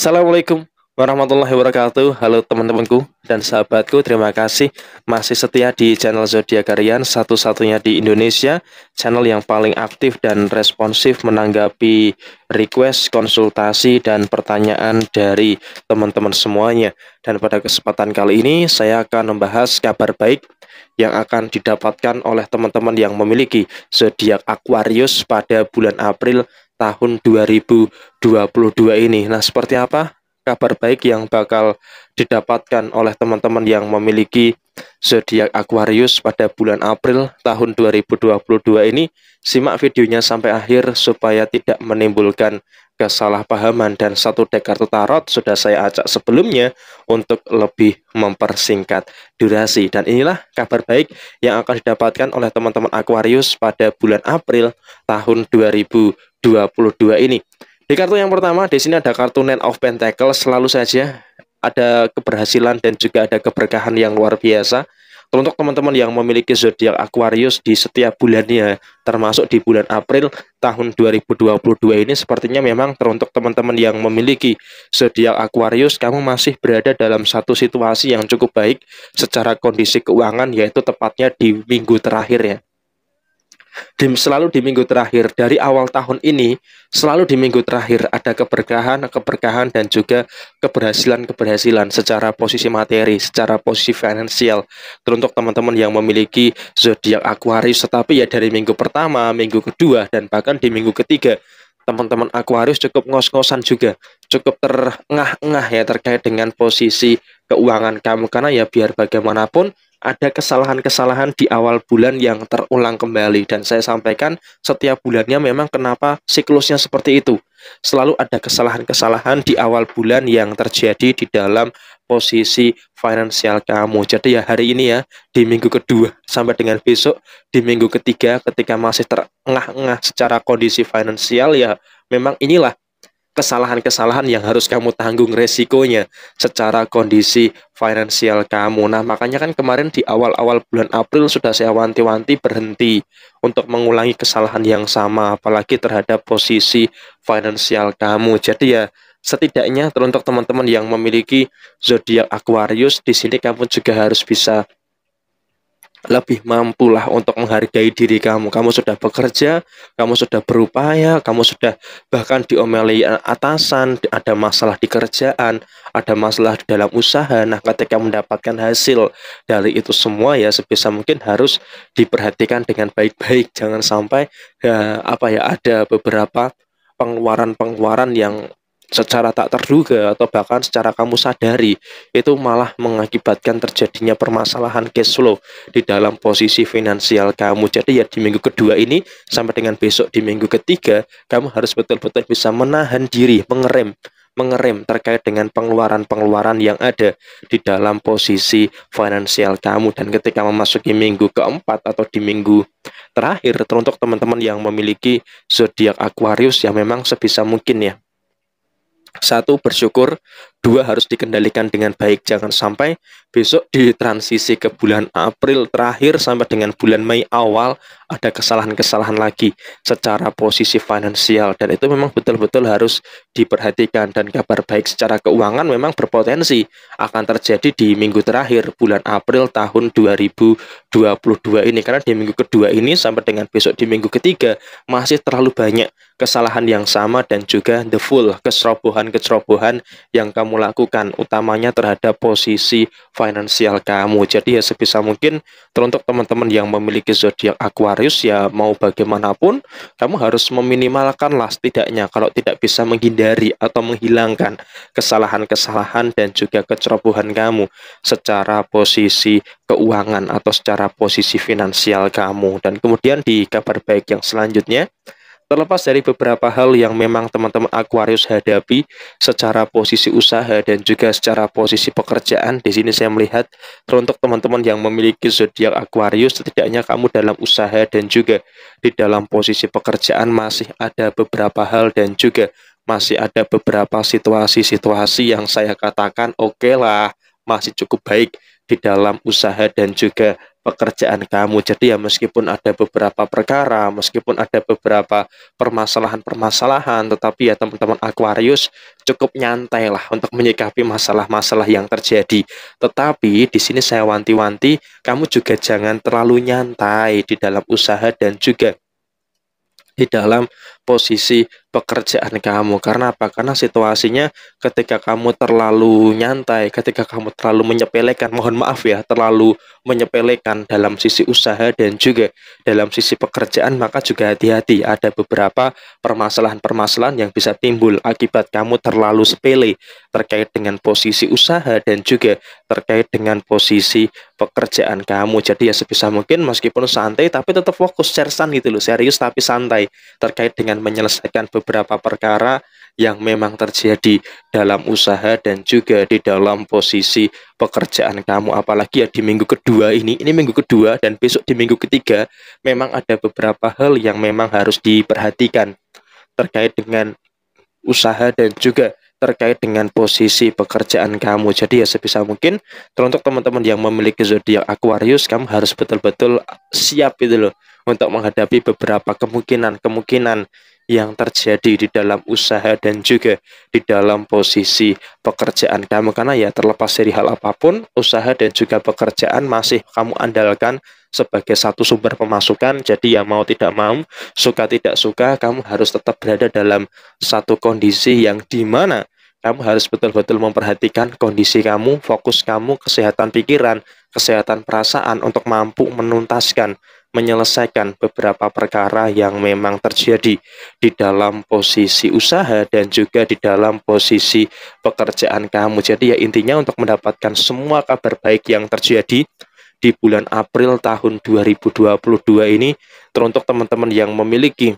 Assalamualaikum warahmatullahi wabarakatuh Halo teman-temanku dan sahabatku Terima kasih masih setia di channel Zodiak Karian Satu-satunya di Indonesia Channel yang paling aktif dan responsif Menanggapi request, konsultasi, dan pertanyaan dari teman-teman semuanya Dan pada kesempatan kali ini Saya akan membahas kabar baik yang akan didapatkan oleh teman-teman yang memiliki zodiak Aquarius pada bulan April tahun 2022 ini. Nah, seperti apa kabar baik yang bakal didapatkan oleh teman-teman yang memiliki zodiak Aquarius pada bulan April tahun 2022 ini? Simak videonya sampai akhir supaya tidak menimbulkan kesalahpahaman dan satu dek kartu tarot sudah saya ajak sebelumnya untuk lebih mempersingkat durasi dan inilah kabar baik yang akan didapatkan oleh teman-teman Aquarius pada bulan April tahun 2022 2022 ini. Di kartu yang pertama, di sini ada kartu Nine of Pentacles, selalu saja ada keberhasilan dan juga ada keberkahan yang luar biasa. Untuk teman-teman yang memiliki zodiak Aquarius di setiap bulannya, termasuk di bulan April tahun 2022 ini sepertinya memang teruntuk teman-teman yang memiliki zodiak Aquarius, kamu masih berada dalam satu situasi yang cukup baik secara kondisi keuangan yaitu tepatnya di minggu terakhir ya di, selalu di minggu terakhir dari awal tahun ini selalu di minggu terakhir ada keberkahan keberkahan dan juga keberhasilan keberhasilan secara posisi materi secara posisi finansial teruntuk teman-teman yang memiliki zodiak Aquarius tetapi ya dari minggu pertama minggu kedua dan bahkan di minggu ketiga teman-teman Aquarius cukup ngos-ngosan juga cukup terengah-engah ya terkait dengan posisi keuangan kamu karena ya biar bagaimanapun ada kesalahan-kesalahan di awal bulan yang terulang kembali dan saya sampaikan setiap bulannya memang kenapa siklusnya seperti itu. Selalu ada kesalahan-kesalahan di awal bulan yang terjadi di dalam posisi finansial kamu. Jadi ya hari ini ya di minggu kedua sampai dengan besok di minggu ketiga ketika masih terengah-engah secara kondisi finansial ya memang inilah kesalahan-kesalahan yang harus kamu tanggung resikonya secara kondisi finansial kamu. Nah, makanya kan kemarin di awal-awal bulan April sudah saya wanti-wanti berhenti untuk mengulangi kesalahan yang sama apalagi terhadap posisi finansial kamu. Jadi ya setidaknya teruntuk teman-teman yang memiliki zodiak Aquarius di sini kamu juga harus bisa lebih mampulah untuk menghargai diri kamu. Kamu sudah bekerja, kamu sudah berupaya, kamu sudah bahkan diomeli atasan, ada masalah di kerjaan, ada masalah di dalam usaha. Nah, ketika mendapatkan hasil dari itu semua ya sebisa mungkin harus diperhatikan dengan baik-baik. Jangan sampai ya, apa ya ada beberapa pengeluaran-pengeluaran yang secara tak terduga atau bahkan secara kamu sadari itu malah mengakibatkan terjadinya permasalahan cash flow di dalam posisi finansial kamu. Jadi ya di minggu kedua ini sampai dengan besok di minggu ketiga kamu harus betul-betul bisa menahan diri, mengerem mengerem terkait dengan pengeluaran-pengeluaran yang ada di dalam posisi finansial kamu dan ketika memasuki minggu keempat atau di minggu terakhir teruntuk teman-teman yang memiliki zodiak Aquarius yang memang sebisa mungkin ya satu bersyukur, dua harus dikendalikan dengan baik jangan sampai besok di transisi ke bulan April terakhir sampai dengan bulan Mei awal ada kesalahan-kesalahan lagi secara posisi finansial dan itu memang betul-betul harus diperhatikan dan kabar baik secara keuangan memang berpotensi akan terjadi di minggu terakhir bulan April tahun 2022 ini karena di minggu kedua ini sampai dengan besok di minggu ketiga masih terlalu banyak kesalahan yang sama dan juga the full kecerobohan-kecerobohan yang kamu kamu lakukan, utamanya terhadap posisi finansial kamu. Jadi ya sebisa mungkin teruntuk teman-teman yang memiliki zodiak Aquarius ya mau bagaimanapun kamu harus meminimalkan lah setidaknya kalau tidak bisa menghindari atau menghilangkan kesalahan-kesalahan dan juga kecerobohan kamu secara posisi keuangan atau secara posisi finansial kamu. Dan kemudian di kabar baik yang selanjutnya Terlepas dari beberapa hal yang memang teman-teman Aquarius hadapi secara posisi usaha dan juga secara posisi pekerjaan, di sini saya melihat untuk teman-teman yang memiliki zodiak Aquarius, setidaknya kamu dalam usaha dan juga di dalam posisi pekerjaan masih ada beberapa hal dan juga masih ada beberapa situasi-situasi yang saya katakan oke okay lah, masih cukup baik di dalam usaha dan juga pekerjaan kamu. Jadi ya meskipun ada beberapa perkara, meskipun ada beberapa permasalahan-permasalahan, tetapi ya teman-teman Aquarius cukup nyantai lah untuk menyikapi masalah-masalah yang terjadi. Tetapi di sini saya wanti-wanti kamu juga jangan terlalu nyantai di dalam usaha dan juga di dalam posisi pekerjaan kamu. Karena apa? Karena situasinya ketika kamu terlalu nyantai, ketika kamu terlalu menyepelekan, mohon maaf ya, terlalu menyepelekan dalam sisi usaha dan juga dalam sisi pekerjaan, maka juga hati-hati ada beberapa permasalahan-permasalahan yang bisa timbul akibat kamu terlalu sepele terkait dengan posisi usaha dan juga terkait dengan posisi pekerjaan kamu. Jadi ya sebisa mungkin meskipun santai tapi tetap fokus sersan gitu loh, serius tapi santai terkait dengan menyelesaikan beberapa perkara yang memang terjadi dalam usaha dan juga di dalam posisi pekerjaan kamu. Apalagi ya di minggu kedua ini, ini minggu kedua dan besok di minggu ketiga memang ada beberapa hal yang memang harus diperhatikan terkait dengan usaha dan juga terkait dengan posisi pekerjaan kamu. Jadi ya sebisa mungkin teruntuk teman-teman yang memiliki zodiak Aquarius kamu harus betul-betul siap itu loh untuk menghadapi beberapa kemungkinan-kemungkinan yang terjadi di dalam usaha dan juga di dalam posisi pekerjaan kamu karena ya terlepas dari hal apapun usaha dan juga pekerjaan masih kamu andalkan sebagai satu sumber pemasukan jadi ya mau tidak mau suka tidak suka kamu harus tetap berada dalam satu kondisi yang dimana kamu harus betul-betul memperhatikan kondisi kamu, fokus kamu, kesehatan pikiran, kesehatan perasaan untuk mampu menuntaskan, menyelesaikan beberapa perkara yang memang terjadi di dalam posisi usaha dan juga di dalam posisi pekerjaan kamu. Jadi ya intinya untuk mendapatkan semua kabar baik yang terjadi di bulan April tahun 2022 ini teruntuk teman-teman yang memiliki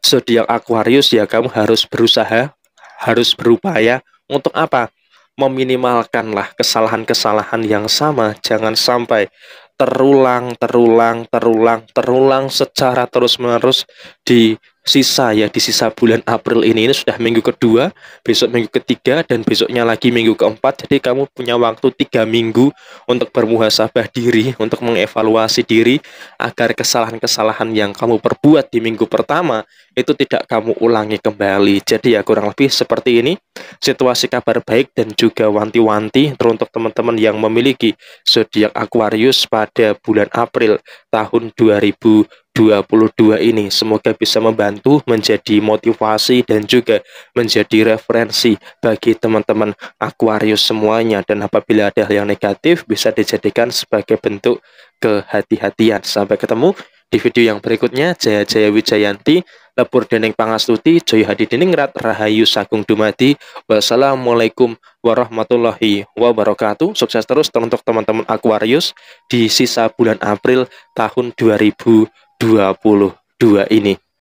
zodiak Aquarius ya kamu harus berusaha harus berupaya untuk apa? Meminimalkanlah kesalahan-kesalahan yang sama, jangan sampai terulang, terulang, terulang, terulang secara terus-menerus di sisa ya di sisa bulan April ini ini sudah minggu kedua, besok minggu ketiga dan besoknya lagi minggu keempat. Jadi kamu punya waktu tiga minggu untuk bermuhasabah diri, untuk mengevaluasi diri agar kesalahan-kesalahan yang kamu perbuat di minggu pertama itu tidak kamu ulangi kembali. Jadi ya kurang lebih seperti ini situasi kabar baik dan juga wanti-wanti teruntuk teman-teman yang memiliki zodiak Aquarius pada bulan April tahun 2020 2022 ini. Semoga bisa membantu menjadi motivasi dan juga menjadi referensi bagi teman-teman Aquarius semuanya. Dan apabila ada hal yang negatif bisa dijadikan sebagai bentuk kehati-hatian. Sampai ketemu di video yang berikutnya. Jaya Jaya Wijayanti, Lepur Deneng Pangastuti, Joy Hadi Rat Rahayu Sagung Dumadi. Wassalamualaikum warahmatullahi wabarakatuh. Sukses terus untuk teman-teman Aquarius di sisa bulan April tahun 2020. 2022 ini.